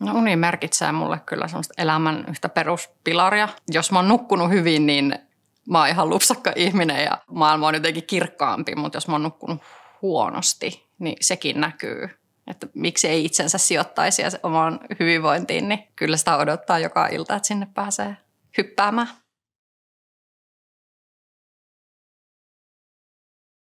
No uni merkitsee mulle kyllä semmoista elämän yhtä peruspilaria. Jos mä oon nukkunut hyvin, niin mä oon ihan lupsakka ihminen ja maailma on jotenkin kirkkaampi, mutta jos mä oon nukkunut huonosti, niin sekin näkyy. Että miksi ei itsensä sijoittaisi omaan hyvinvointiin, niin kyllä sitä odottaa joka ilta, että sinne pääsee hyppäämään.